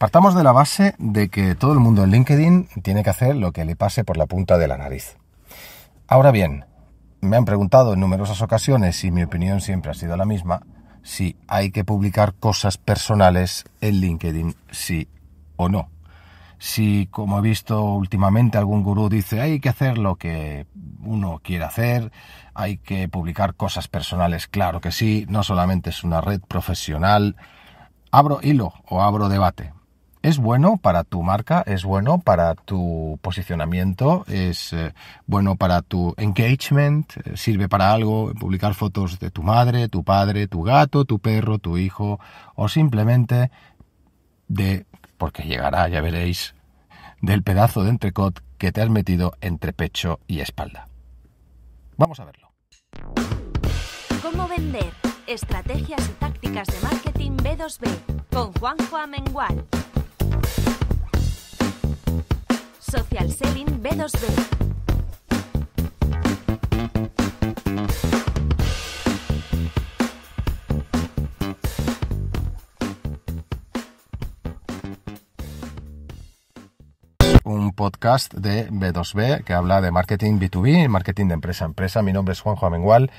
Partamos de la base de que todo el mundo en LinkedIn tiene que hacer lo que le pase por la punta de la nariz. Ahora bien, me han preguntado en numerosas ocasiones, y mi opinión siempre ha sido la misma, si hay que publicar cosas personales en LinkedIn, sí o no. Si, como he visto últimamente, algún gurú dice hay que hacer lo que uno quiere hacer, hay que publicar cosas personales, claro que sí, no solamente es una red profesional. Abro hilo o abro debate es bueno para tu marca, es bueno para tu posicionamiento, es eh, bueno para tu engagement, eh, sirve para algo, publicar fotos de tu madre, tu padre, tu gato, tu perro, tu hijo, o simplemente de, porque llegará, ya veréis, del pedazo de entrecot que te has metido entre pecho y espalda. Vamos a verlo. ¿Cómo vender? Estrategias y tácticas de marketing B2B con Juanjo Amengual. Social Selling B2B. un podcast de B2B que habla de marketing B2B, marketing de empresa a empresa. Mi nombre es Juanjo Amengual.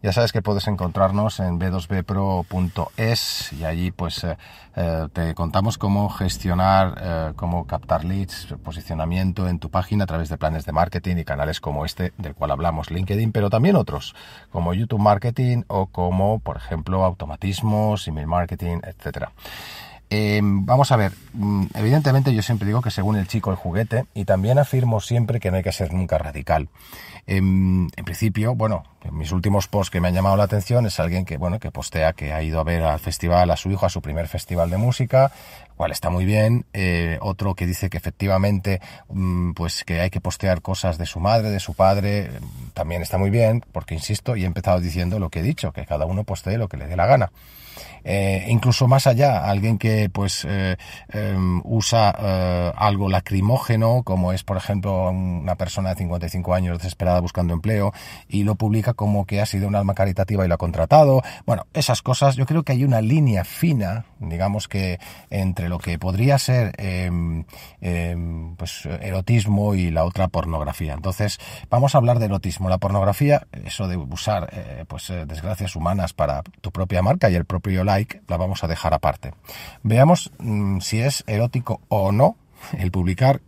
Ya sabes que puedes encontrarnos en b2bpro.es y allí pues eh, eh, te contamos cómo gestionar, eh, cómo captar leads, posicionamiento en tu página a través de planes de marketing y canales como este del cual hablamos, LinkedIn, pero también otros como YouTube Marketing o como por ejemplo automatismos, email marketing, etcétera. Em, vamos a ver, mm, evidentemente yo siempre digo que según el chico el juguete y también afirmo siempre que no hay que ser nunca radical. Em, en principio, bueno, mis últimos posts que me han llamado la atención es alguien que, bueno, que postea que ha ido a ver al festival a su hijo, a su primer festival de música, cual está muy bien. Eh, otro que dice que efectivamente, mm, pues que hay que postear cosas de su madre, de su padre, mm, también está muy bien, porque insisto, y he empezado diciendo lo que he dicho, que cada uno postee lo que le dé la gana. Eh, incluso más allá, alguien que pues eh, em, usa algo lacrimógeno, como es por ejemplo una persona de 55 años desesperada buscando empleo y lo publica como que ha sido un alma caritativa y lo ha contratado. Bueno, esas cosas, yo creo que hay una línea fina, digamos que entre lo que podría ser em, em, pues, erotismo y la otra pornografía. Entonces, vamos a hablar de erotismo. La pornografía, eso de usar eh, pues, eh, desgracias humanas para tu propia marca y el propio like, la vamos a dejar aparte. Veamos mm, si es erótico o no el publicar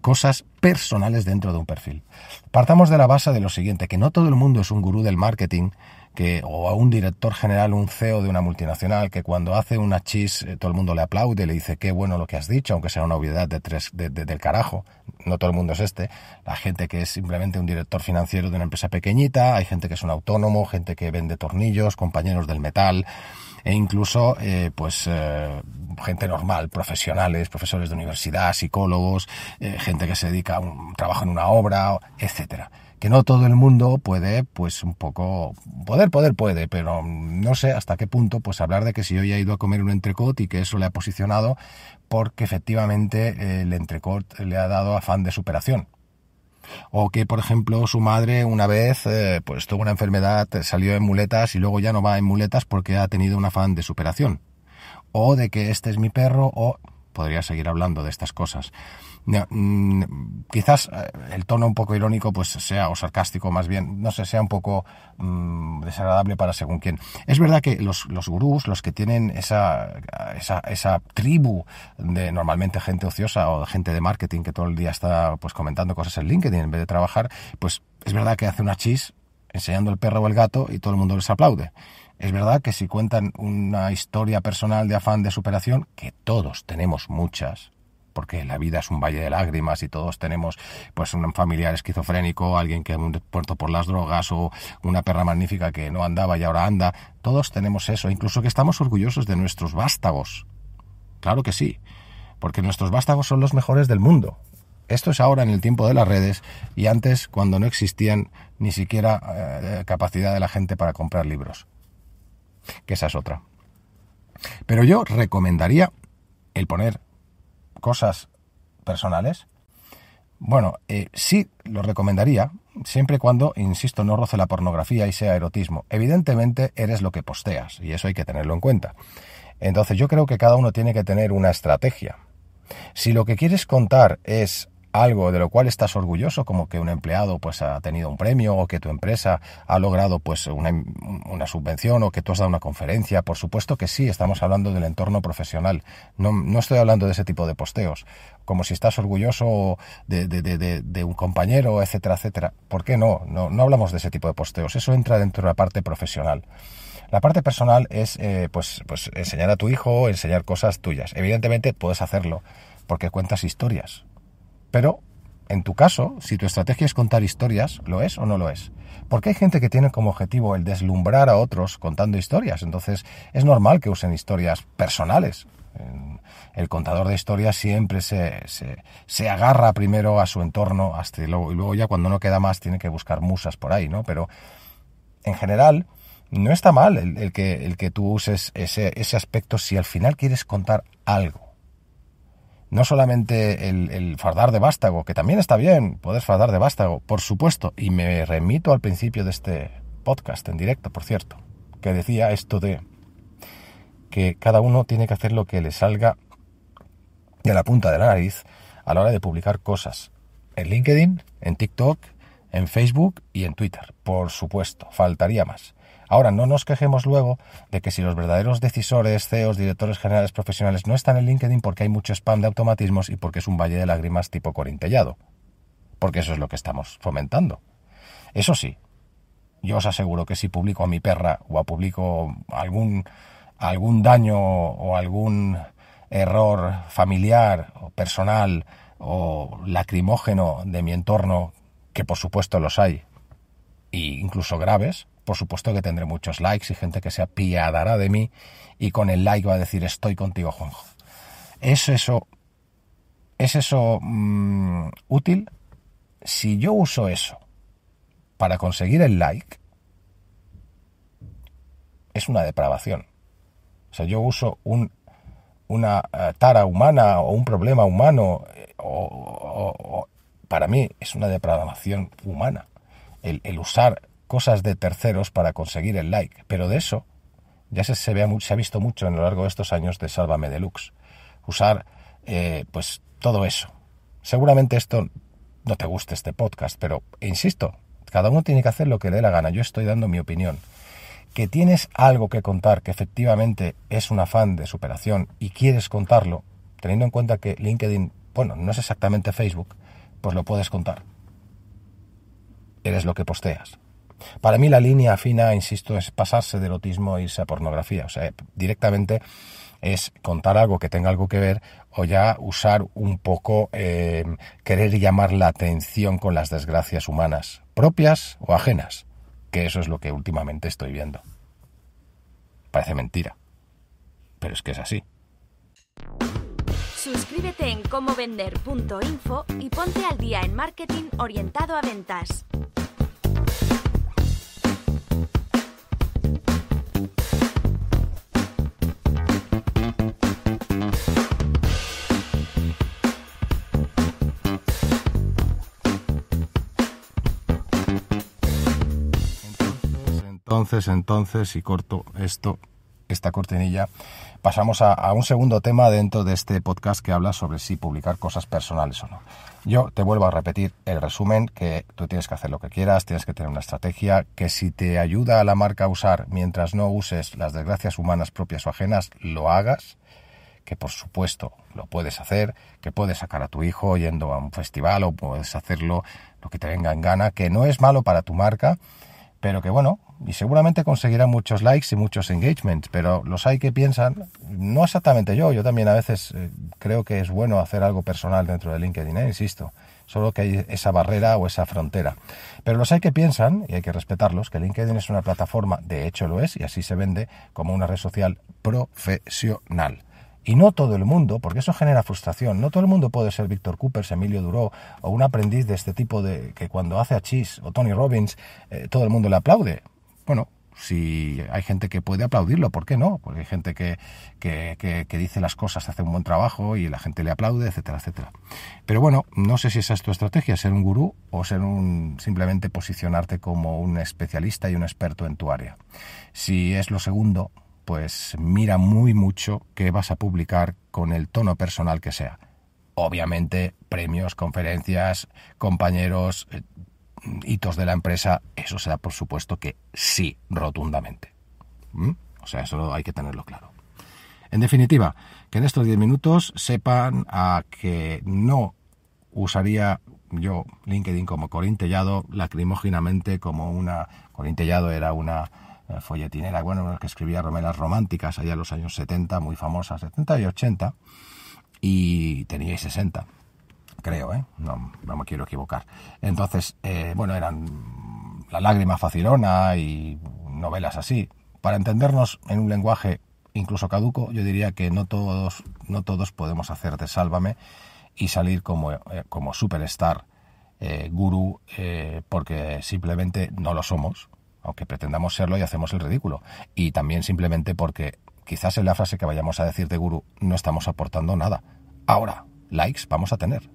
cosas personales dentro de un perfil. Partamos de la base de lo siguiente, que no todo el mundo es un gurú del marketing que, o a un director general, un CEO de una multinacional, que cuando hace una chis eh, todo el mundo le aplaude le dice qué bueno lo que has dicho, aunque sea una obviedad de tres, de, del carajo. No todo el mundo es este. La gente que es simplemente un director financiero de una empresa pequeñita, hay gente que es un autónomo, gente que vende tornillos, compañeros del metal e incluso eh, pues eh, gente normal, profesionales, profesores de universidad, psicólogos, gente que se dedica a un trabajo en una obra, etcétera no todo el mundo puede, pues un poco, poder, poder, puede, pero no sé hasta qué punto, pues hablar de que si hoy ha ido a comer un entrecot y que eso le ha posicionado, porque efectivamente eh, el entrecot le ha dado afán de superación. O que, por ejemplo, su madre una vez eh, pues tuvo una enfermedad, salió en muletas y luego ya no va en muletas porque ha tenido un afán de superación. O de que este es mi perro, o podría seguir hablando de estas cosas. Mm, quizás eh, el tono un poco irónico, pues sea, o sarcástico más bien, no sé, sea un poco mm, desagradable para según quién. Es verdad que los, gurús, los que tienen esa, esa, esa, tribu de normalmente gente ociosa o gente de marketing que todo el día está pues comentando cosas en LinkedIn en vez de trabajar, pues es verdad que hace una chis enseñando el perro o el gato y todo el mundo les aplaude. Es verdad que si cuentan una historia personal de afán de superación, que todos tenemos muchas, porque la vida es un valle de lágrimas y todos tenemos pues un familiar esquizofrénico, alguien que ha muerto por las drogas o una perra magnífica que no andaba y ahora anda, todos tenemos eso, incluso que estamos orgullosos de nuestros vástagos. Claro que sí, porque nuestros vástagos son los mejores del mundo, esto es ahora en el tiempo de las redes y antes cuando no existían ni siquiera eh, capacidad de la gente para comprar libros. Que esa es otra. Pero yo recomendaría el poner cosas personales. Bueno, eh, sí lo recomendaría, siempre y cuando, insisto, no roce la pornografía y sea erotismo. Evidentemente eres lo que posteas y eso hay que tenerlo en cuenta. Entonces yo creo que cada uno tiene que tener una estrategia. Si lo que quieres contar es algo de lo cual estás orgulloso, como que un empleado pues ha tenido un premio o que tu empresa ha logrado pues una, una subvención o que tú has dado una conferencia, por supuesto que sí, estamos hablando del entorno profesional. No, no estoy hablando de ese tipo de posteos, como si estás orgulloso de, de, un compañero, etcétera, etcétera. ¿Por qué no? no? no? hablamos de ese tipo de posteos, eso entra dentro de la parte profesional. La parte personal es eh, pues, pues enseñar a tu hijo, enseñar cosas tuyas. Evidentemente puedes hacerlo porque cuentas historias, pero en tu caso, si tu estrategia es contar historias, ¿lo es o no lo es? Porque hay gente que tiene como objetivo el deslumbrar a otros contando historias, entonces es normal que usen historias personales. El contador de historias siempre se, agarra primero a su entorno hasta y luego, ya cuando no queda más tiene que buscar musas por ahí, ¿no? Pero en general no está mal el, que, el que, tú uses ese aspecto si al final quieres contar algo no solamente el, fardar de vástago, que también está bien, poder fardar de vástago, por supuesto, y me remito al principio de este podcast en directo, por cierto, que decía esto de que cada uno tiene que hacer lo que le salga de la punta de la nariz a la hora de publicar cosas. En LinkedIn, en TikTok, en Facebook y en Twitter, por supuesto, faltaría más. Ahora, no nos quejemos luego de que si los verdaderos decisores, CEOs, directores generales profesionales no están en LinkedIn porque hay mucho spam de automatismos y porque es un valle de lágrimas tipo corintellado. Porque eso es lo que estamos fomentando. Eso sí, yo os aseguro que si publico a mi perra o a publico algún, algún daño o algún error familiar o personal o lacrimógeno de mi entorno, que por supuesto los hay, incluso graves, por supuesto que tendré muchos likes y gente que se apiadará de mí y con el like va a decir estoy contigo Juanjo. ¿Es eso, es eso mm, útil? Si yo uso eso para conseguir el like, es una depravación. O sea, yo uso un, una eh, tara humana o un problema humano, eh, o, para mí es una depravación humana el, usar cosas de terceros para conseguir el like. Pero de eso ya se, se, se ha visto mucho en lo largo de estos años de Sálvame Deluxe. Usar eh, pues todo eso. Seguramente esto no te guste este podcast, pero insisto, cada uno tiene que hacer lo que le dé la gana. Yo estoy dando mi opinión. Que tienes algo que contar que efectivamente es un afán de superación y quieres contarlo, teniendo en cuenta que LinkedIn, bueno, no es exactamente Facebook, pues lo puedes contar eres lo que posteas. Para mí la línea fina, insisto, es pasarse del autismo e irse a pornografía. O sea, directamente es contar algo que tenga algo que ver o ya usar un poco em, querer llamar la atención con las desgracias humanas, propias o ajenas, que eso es lo que últimamente estoy viendo. Parece mentira, pero es que es así. Suscríbete en comovender.info y ponte al día en marketing orientado a ventas. entonces, entonces, y corto esto, esta cortinilla, pasamos a, a, un segundo tema dentro de este podcast que habla sobre si publicar cosas personales o no. Yo te vuelvo a repetir el resumen, que tú tienes que hacer lo que quieras, tienes que tener una estrategia, que si te ayuda a la marca a usar mientras no uses las desgracias humanas propias o ajenas, lo hagas que por supuesto lo puedes hacer, que puedes sacar a tu hijo yendo a un festival o puedes hacerlo lo que te venga en gana, que no es malo para tu marca, pero que bueno, y seguramente conseguirá muchos likes y muchos engagements, pero los hay que piensan, no exactamente yo, yo también a veces eh, creo que es bueno hacer algo personal dentro de LinkedIn, eh, insisto, solo que hay esa barrera o esa frontera. Pero los hay que piensan, y hay que respetarlos, que LinkedIn es una plataforma, de hecho lo es, y así se vende como una red social profesional. Y no todo el mundo, porque eso genera frustración, no todo el mundo puede ser Víctor Cooper, Emilio Duró o un aprendiz de este tipo de que cuando hace a Chis o Tony Robbins eh, todo el mundo le aplaude bueno, si hay gente que puede aplaudirlo, ¿por qué no? Porque hay gente que, dice las cosas, hace un buen trabajo y la gente le aplaude, etcétera, etcétera. Pero bueno, no sé si esa es tu estrategia, ser un gurú o ser un simplemente posicionarte como un especialista y un experto en tu área. Si es lo segundo, pues mira muy mucho qué vas a publicar con el tono personal que sea. Obviamente, premios, conferencias, compañeros, eh, hitos de la empresa, eso será por supuesto que sí, rotundamente. ¿Mm? O sea, eso hay que tenerlo claro. En definitiva, que en estos 10 minutos sepan a que no usaría yo LinkedIn como corintellado lacrimóginamente, como una... Corintellado era una eh, folletinera, bueno, que escribía romelas románticas allá en los años 70, muy famosas, 70 y 80, y tenía 60 creo, ¿eh? no, no me quiero equivocar. Entonces, eh, bueno, eran La lágrima facilona y novelas así. Para entendernos en un lenguaje incluso caduco, yo diría que no todos, no todos podemos hacer de sálvame y salir como, eh, como superstar, eh, gurú, eh, porque simplemente no lo somos, aunque pretendamos serlo y hacemos el ridículo. Y también simplemente porque quizás en la frase que vayamos a decir de gurú no estamos aportando nada. Ahora, likes vamos a tener,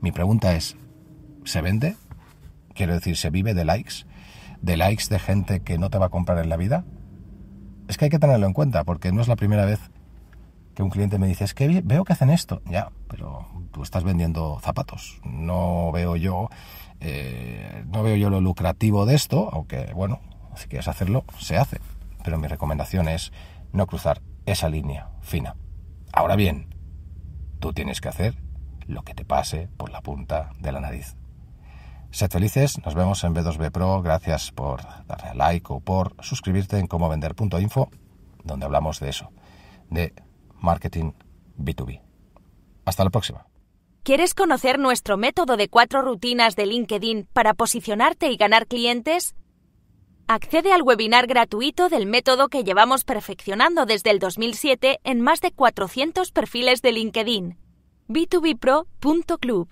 mi pregunta es, ¿se vende? Quiero decir, ¿se vive de likes? ¿De likes de gente que no te va a comprar en la vida? Es que hay que tenerlo en cuenta, porque no es la primera vez que un cliente me dice, es que veo que hacen esto. Ya, pero tú estás vendiendo zapatos. No veo yo, eh, no veo yo lo lucrativo de esto, aunque bueno, si quieres hacerlo, se hace. Pero mi recomendación es no cruzar esa línea fina. Ahora bien, tú tienes que hacer lo que te pase por la punta de la nariz. Sed felices, nos vemos en B2B Pro. Gracias por darle a like o por suscribirte en comovender.info, donde hablamos de eso, de marketing B2B. Hasta la próxima. ¿Quieres conocer nuestro método de cuatro rutinas de LinkedIn para posicionarte y ganar clientes? Accede al webinar gratuito del método que llevamos perfeccionando desde el 2007 en más de 400 perfiles de LinkedIn b2bpro.club.